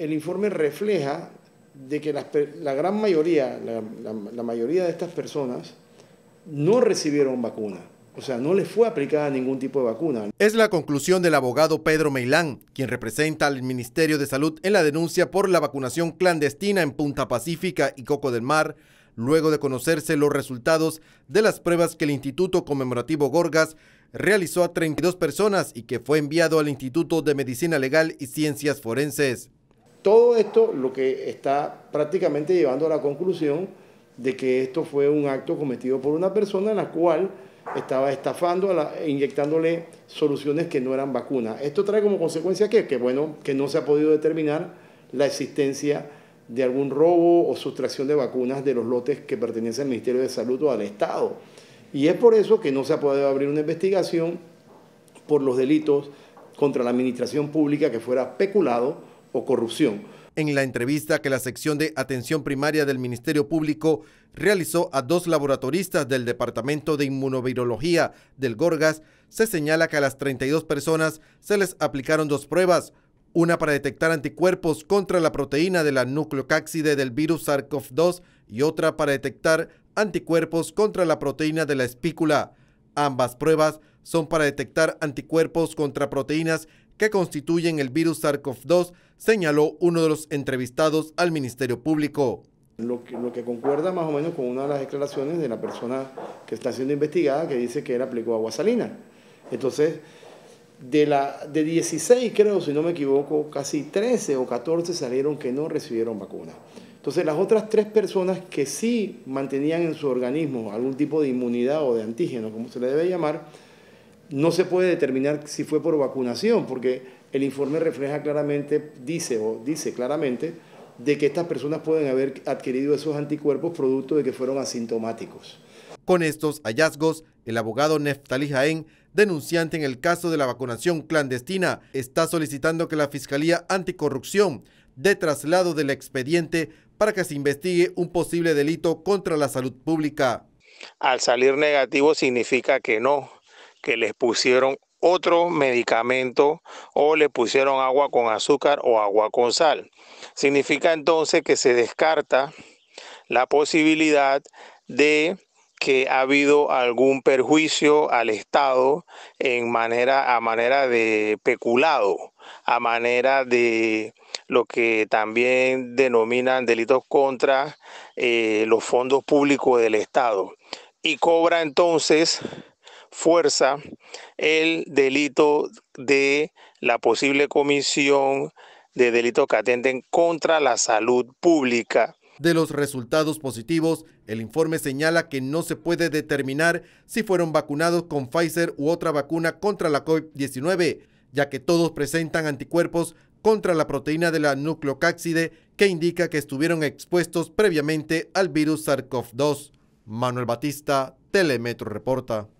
el informe refleja de que la, gran mayoría, la, mayoría de estas personas no recibieron vacuna. O sea, no les fue aplicada ningún tipo de vacuna. Es la conclusión del abogado Pedro Meilán, quien representa al Ministerio de Salud en la denuncia por la vacunación clandestina en Punta Pacífica y Coco del Mar, luego de conocerse los resultados de las pruebas que el Instituto Conmemorativo Gorgas realizó a 32 personas y que fue enviado al Instituto de Medicina Legal y Ciencias Forenses. Todo esto lo que está prácticamente llevando a la conclusión de que esto fue un acto cometido por una persona en la cual estaba estafando e inyectándole soluciones que no eran vacunas. Esto trae como consecuencia que, que, bueno, que no se ha podido determinar la existencia de algún robo o sustracción de vacunas de los lotes que pertenecen al Ministerio de Salud o al Estado. Y es por eso que no se ha podido abrir una investigación por los delitos contra la administración pública que fuera peculado corrupción. En la entrevista que la sección de atención primaria del Ministerio Público realizó a dos laboratoristas del Departamento de Inmunovirología del Gorgas, se señala que a las 32 personas se les aplicaron dos pruebas, una para detectar anticuerpos contra la proteína de la nucleocáxide del virus SARS-CoV-2 y otra para detectar anticuerpos contra la proteína de la espícula. Ambas pruebas son para detectar anticuerpos contra proteínas que constituyen el virus SARS-CoV-2, señaló uno de los entrevistados al Ministerio Público. Lo que, concuerda más o menos con una de las declaraciones de la persona que está siendo investigada que dice que él aplicó agua salina. Entonces, de, la, de 16 creo, si no me equivoco, casi 13 o 14 salieron que no recibieron vacuna. Entonces, las otras tres personas que sí mantenían en su organismo algún tipo de inmunidad o de antígeno, como se le debe llamar, no se puede determinar si fue por vacunación, porque el informe refleja claramente, dice o dice claramente, de que estas personas pueden haber adquirido esos anticuerpos producto de que fueron asintomáticos. Con estos hallazgos, el abogado Neftali Jaén, denunciante en el caso de la vacunación clandestina, está solicitando que la Fiscalía Anticorrupción dé traslado del expediente para que se investigue un posible delito contra la salud pública. Al salir negativo significa que no, que les pusieron otro medicamento o le pusieron agua con azúcar o agua con sal. Significa entonces que se descarta la posibilidad de que ha habido algún perjuicio al Estado en manera, a manera de peculado, a manera de lo que también denominan delitos contra eh, los fondos públicos del Estado. Y cobra entonces fuerza el delito de la posible comisión de delitos que atenden contra la salud pública. De los resultados positivos, el informe señala que no se puede determinar si fueron vacunados con Pfizer u otra vacuna contra la COVID-19, ya que todos presentan anticuerpos contra la proteína de la nucleocáxide que indica que estuvieron expuestos previamente al virus SARS-CoV-2. Manuel Batista, Telemetro Reporta.